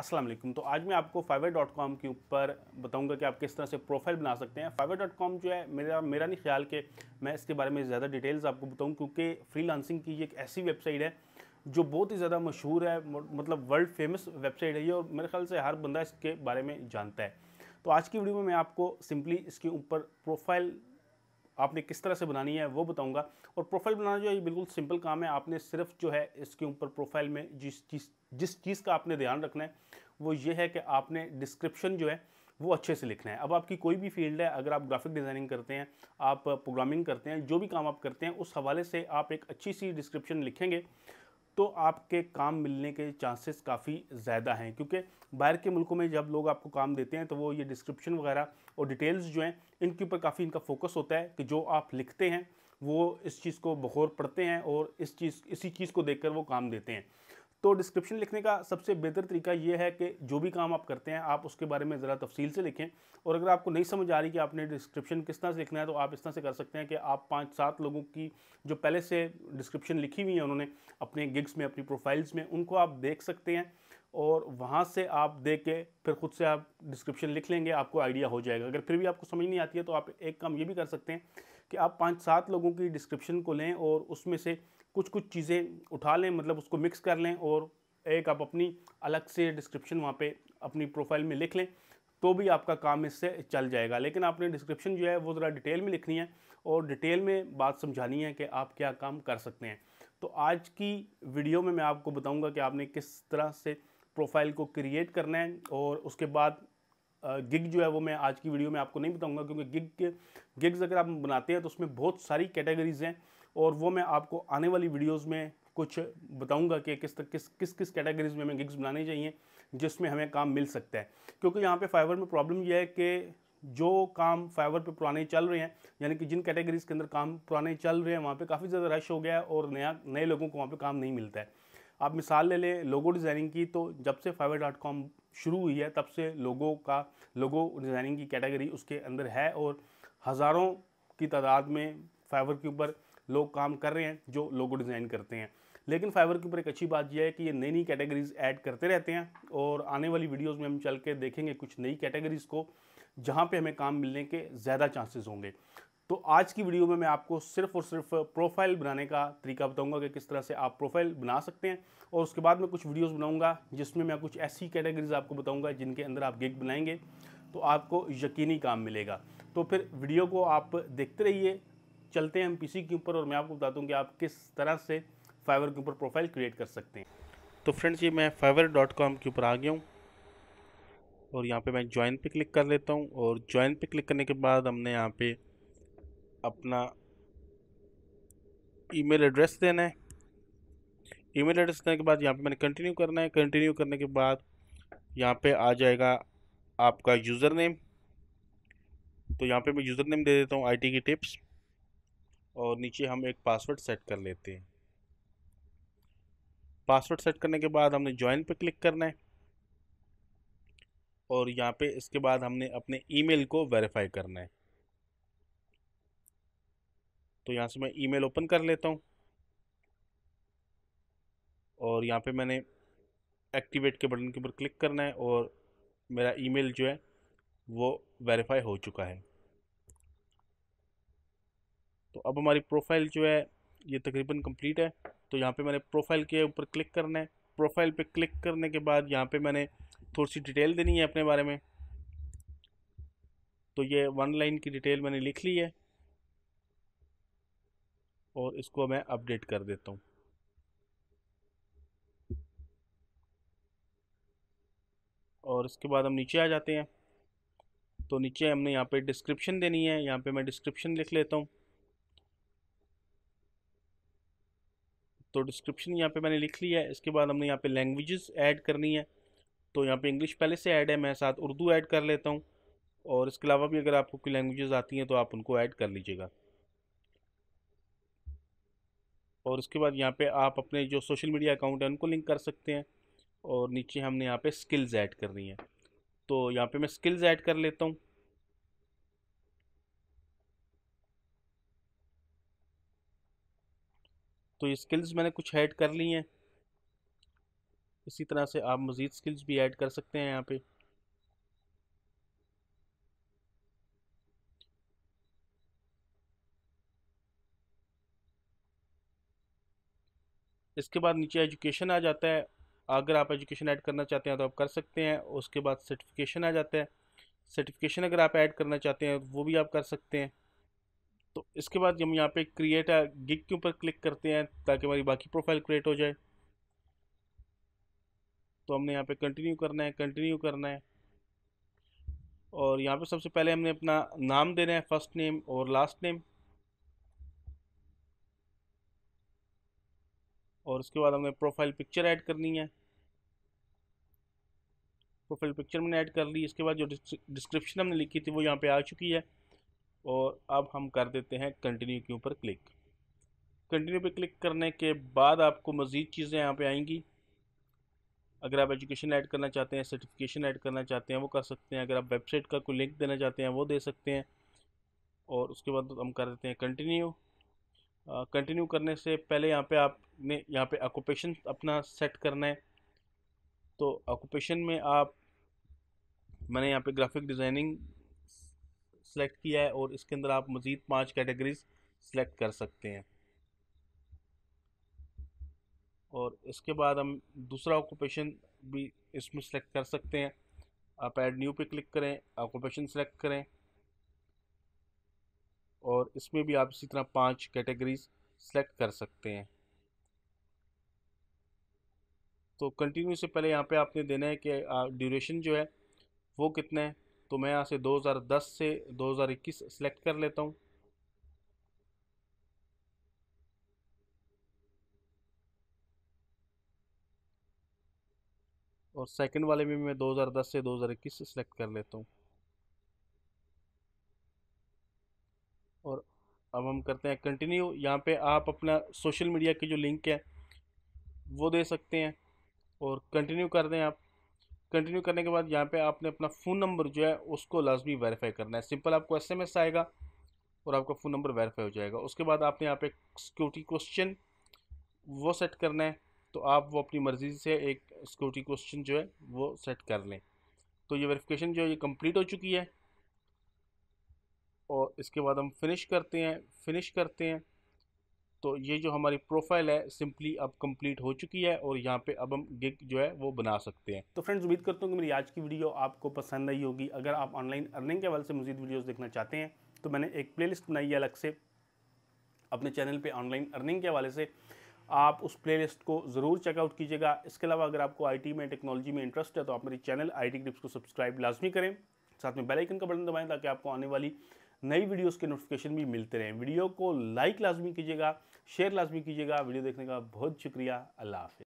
अस्सलाम वालेकुम तो आज मैं आपको फाइवर डॉट कॉम के ऊपर बताऊंगा कि आप किस तरह से प्रोफाइल बना सकते हैं फाइवर डॉट कॉम जो है मेरा मेरा नहीं ख्याल कि मैं इसके बारे में ज़्यादा डिटेल्स आपको बताऊं क्योंकि फ्रीलांसिंग की एक ऐसी वेबसाइट है जो बहुत ही ज़्यादा मशहूर है मतलब वर्ल्ड फेमस वेबसाइट है ये और मेरे ख्याल से हर बंदा इसके बारे में जानता है तो आज की वीडियो में मैं आपको सिंपली इसके ऊपर प्रोफाइल आपने किस तरह से बनानी है वो बताऊंगा और प्रोफाइल बनाना जो है ये बिल्कुल सिंपल काम है आपने सिर्फ जो है इसके ऊपर प्रोफाइल में जिस जिस जिस चीज़ का आपने ध्यान रखना है वो ये है कि आपने डिस्क्रिप्शन जो है वो अच्छे से लिखना है अब आपकी कोई भी फील्ड है अगर आप ग्राफिक डिज़ाइनिंग करते हैं आप प्रोग्रामिंग करते हैं जो भी काम आप करते हैं उस हवाले से आप एक अच्छी सी डिस्क्रिप्शन लिखेंगे तो आपके काम मिलने के चांसेस काफ़ी ज़्यादा हैं क्योंकि बाहर के मुल्कों में जब लोग आपको काम देते हैं तो वो ये डिस्क्रिप्शन वगैरह और डिटेल्स जो हैं इनके ऊपर काफ़ी इनका फोकस होता है कि जो आप लिखते हैं वो इस चीज़ को बखौर पढ़ते हैं और इस चीज़ इसी चीज़ को देखकर वो काम देते हैं तो डिस्क्रिप्शन लिखने का सबसे बेहतर तरीका ये है कि जो भी काम आप करते हैं आप उसके बारे में ज़रा तफसील से लिखें और अगर आपको नहीं समझ आ रही कि आपने डिस्क्रिप्शन किस तरह से लिखना है तो आप इस तरह से कर सकते हैं कि आप पाँच सात लोगों की जो पहले से डिस्क्रिप्शन लिखी हुई है उन्होंने अपने गिग्स में अपनी प्रोफाइल्स में उनको आप देख सकते हैं और वहाँ से आप देख के फिर खुद से आप डिस्क्रिप्शन लिख लेंगे आपको आइडिया हो जाएगा अगर फिर भी आपको समझ नहीं आती है तो आप एक काम ये भी कर सकते हैं कि आप पाँच सात लोगों की डिस्क्रिप्शन को लें और उसमें से कुछ कुछ चीज़ें उठा लें मतलब उसको मिक्स कर लें और एक आप अपनी अलग से डिस्क्रिप्शन वहाँ पे अपनी प्रोफाइल में लिख लें तो भी आपका काम इससे चल जाएगा लेकिन आपने डिस्क्रिप्शन जो है वो ज़रा डिटेल में लिखनी है और डिटेल में बात समझानी है कि आप क्या काम कर सकते हैं तो आज की वीडियो में मैं आपको बताऊँगा कि आपने किस तरह से प्रोफाइल को क्रिएट करना है और उसके बाद गिग जो है वो मैं आज की वीडियो में आपको नहीं बताऊंगा क्योंकि गिग के गिग्स अगर आप बनाते हैं तो उसमें बहुत सारी कैटेगरीज हैं और वो मैं आपको आने वाली वीडियोस में कुछ बताऊंगा कि किस तक किस किस किस कैटेगरीज में हमें गिग्स बनाने चाहिए जिसमें हमें काम मिल सकता है क्योंकि यहाँ पर फाइवर में प्रॉब्लम यह है कि जो काम फाइवर पर पुराने चल रहे हैं यानी कि जिन कैटेगरीज के अंदर काम पुराने चल रहे हैं वहाँ पर काफ़ी ज़्यादा रश हो गया है और नया नए लोगों को वहाँ पर काम नहीं मिलता है आप मिसाल ले लें लोगो डिज़ाइनिंग की तो जब से फाइवर डॉट कॉम शुरू हुई है तब से लोगों का लोगो डिज़ाइनिंग की कैटेगरी उसके अंदर है और हज़ारों की तादाद में फाइवर के ऊपर लोग काम कर रहे हैं जो लोगो डिज़ाइन करते हैं लेकिन फाइवर के ऊपर एक अच्छी बात यह है कि ये नई नई कैटेगरीज ऐड करते रहते हैं और आने वाली वीडियोस में हम चल के देखेंगे कुछ नई कैटेगरीज़ को जहाँ पे हमें काम मिलने के ज़्यादा चांसेस होंगे तो आज की वीडियो में मैं आपको सिर्फ और सिर्फ प्रोफाइल बनाने का तरीका बताऊंगा कि किस तरह से आप प्रोफाइल बना सकते हैं और उसके बाद मैं कुछ वीडियोस बनाऊंगा जिसमें मैं कुछ ऐसी कैटेगरीज आपको बताऊंगा जिनके अंदर आप गिग बनाएंगे तो आपको यकीनी काम मिलेगा तो फिर वीडियो को आप देखते रहिए चलते हैं हम पीसी के ऊपर और मैं आपको बता दूँ कि आप किस तरह से फाइवर के ऊपर प्रोफाइल क्रिएट कर सकते हैं तो फ्रेंड्स ये मैं फाइवर डॉट कॉम के ऊपर आ गया हूँ और यहाँ पर मैं ज्वाइन पर क्लिक कर लेता हूँ और ज्वाइन पर क्लिक करने के बाद हमने यहाँ पर अपना ईमेल एड्रेस देना है ईमेल एड्रेस देने के बाद यहाँ पे मैंने कंटिन्यू करना है कंटिन्यू करने के बाद यहाँ पे आ जाएगा आपका यूज़र नेम तो यहाँ पे मैं यूज़र नेम दे देता हूँ आईटी की टिप्स और नीचे हम एक पासवर्ड सेट कर लेते हैं पासवर्ड सेट करने के बाद हमने ज्वाइन पे क्लिक करना है और यहाँ पे इसके बाद हमने अपने ईमेल को वेरीफाई करना है तो यहाँ से मैं ईमेल ओपन कर लेता हूँ और यहाँ पे मैंने एक्टिवेट के बटन के ऊपर क्लिक करना है और मेरा ईमेल जो है वो वेरीफाई हो चुका है तो अब हमारी प्रोफाइल जो है ये तकरीबन कंप्लीट है तो यहाँ पे मैंने प्रोफाइल के ऊपर क्लिक करना है प्रोफाइल पे क्लिक करने के बाद यहाँ पे मैंने थोड़ी सी डिटेल देनी है अपने बारे में तो ये वन लाइन की डिटेल मैंने लिख ली है और इसको मैं अपडेट कर देता हूँ और इसके बाद हम नीचे आ जाते हैं तो नीचे हमने यहाँ पे डिस्क्रिप्शन देनी है यहाँ पे मैं डिस्क्रिप्शन लिख लेता हूँ तो डिस्क्रिप्शन यहाँ पे मैंने लिख लिया है इसके बाद हमने यहाँ पे लैंग्वेजेस ऐड करनी है तो यहाँ पे इंग्लिश पहले से ऐड है मैं साथ उर्दू ऐड कर लेता हूँ और इसके अलावा भी अगर आपको कोई लैंग्वेजेस आती हैं तो आप उनको ऐड कर लीजिएगा और उसके बाद यहाँ पे आप अपने जो सोशल मीडिया अकाउंट है उनको लिंक कर सकते हैं और नीचे हमने यहाँ पे स्किल्स ऐड करनी है तो यहाँ पे मैं स्किल्स ऐड कर लेता हूँ तो ये स्किल्स मैंने कुछ ऐड कर ली हैं इसी तरह से आप मज़ीद स्किल्स भी ऐड कर सकते हैं यहाँ पे इसके बाद नीचे एजुकेशन आ जाता है अगर आप एजुकेशन ऐड करना चाहते हैं तो आप कर सकते हैं उसके बाद सर्टिफिकेशन आ जाता है सर्टिफिकेशन अगर आप ऐड करना चाहते हैं वो भी आप कर सकते हैं तो इसके बाद हम यहाँ पे क्रिएट गिग के ऊपर क्लिक करते हैं ताकि हमारी बाकी प्रोफाइल क्रिएट हो जाए तो हमने यहाँ पे कंटिन्यू करना है कंटिन्यू करना है और यहाँ पे सबसे पहले हमने अपना नाम देना है फर्स्ट नेम और लास्ट नेम और उसके बाद हमने प्रोफाइल पिक्चर ऐड करनी है प्रोफाइल पिक्चर मैंने ऐड कर ली इसके बाद जो डिस्क्रिप्शन हमने लिखी थी वो यहाँ पे आ चुकी है और अब हम कर देते हैं कंटिन्यू के ऊपर क्लिक कंटिन्यू पे क्लिक करने के बाद आपको मज़ीद चीज़ें यहाँ पे आएंगी अगर आप एजुकेशन ऐड करना चाहते हैं सर्टिफिकेशन ऐड करना चाहते हैं वो कर सकते हैं अगर आप वेबसाइट का कोई लिंक देना चाहते हैं वो दे सकते हैं और उसके बाद हम कर देते हैं कंटिन्यू कंटिन्यू करने से पहले यहाँ पे आपने यहाँ पे ऑक्यूपेशन अपना सेट करना है तो ऑक्यूपेशन में आप मैंने यहाँ पे ग्राफिक डिज़ाइनिंग सेलेक्ट किया है और इसके अंदर आप मज़ीद पांच कैटेगरीज सेलेक्ट कर सकते हैं और इसके बाद हम दूसरा ऑक्यूपेशन भी इसमें सेलेक्ट कर सकते हैं आप ऐड न्यू पे क्लिक करें ऑक्यूपेशन सेलेक्ट करें और इसमें भी आप इसी तरह पांच कैटेगरीज सेलेक्ट कर सकते हैं तो कंटिन्यू से पहले यहाँ पे आपने देना है कि ड्यूरेशन जो है वो कितना है तो मैं यहाँ से 2010 से 2021 सिलेक्ट कर लेता हूँ और सेकंड वाले में मैं 2010 से 2021 सेलेक्ट कर लेता हूँ अब हम करते हैं कंटिन्यू यहाँ पे आप अपना सोशल मीडिया की जो लिंक है वो दे सकते हैं और कंटिन्यू कर दें आप कंटिन्यू करने के बाद यहाँ पे आपने अपना फ़ोन नंबर जो है उसको लाजमी वेरीफाई करना है सिंपल आपको एस आएगा और आपका फ़ोन नंबर वेरीफाई हो जाएगा उसके बाद आपने यहाँ पे सिक्योरिटी क्वेश्चन वो सेट करना है तो आप वो अपनी मर्ज़ी से एक सिक्योरिटी क्वेश्चन जो है वो सेट कर लें तो ये वेरिफिकेशन जो है ये कम्प्लीट हो चुकी है और इसके बाद हम फिनिश करते हैं फिनिश करते हैं तो ये जो हमारी प्रोफाइल है सिंपली अब कंप्लीट हो चुकी है और यहाँ पे अब हम गिग जो है वो बना सकते हैं तो फ्रेंड्स उम्मीद करता हूँ कि मेरी आज की वीडियो आपको पसंद आई होगी अगर आप ऑनलाइन अर्निंग के हवाले से मजीद वीडियोस देखना चाहते हैं तो मैंने एक प्लेलिस्ट बनाई है अलग से अपने चैनल पर ऑनलाइन अर्निंग के हवाले से आप उस प्ले को ज़रूर चेकआउट कीजिएगा इसके अलावा अगर आपको आई में टेक्नोलॉजी में इंटरेस्ट है तो आप मेरी चैनल आई टी टिप्स को सब्सक्राइब लाजमी करें साथ में बेलाइकन का बटन दबाएँ ताकि आपको आने वाली नई वीडियोस के नोटिफिकेशन भी मिलते रहें वीडियो को लाइक लाजमी कीजिएगा शेयर लाजमी कीजिएगा वीडियो देखने का बहुत शुक्रिया अल्लाह हाफि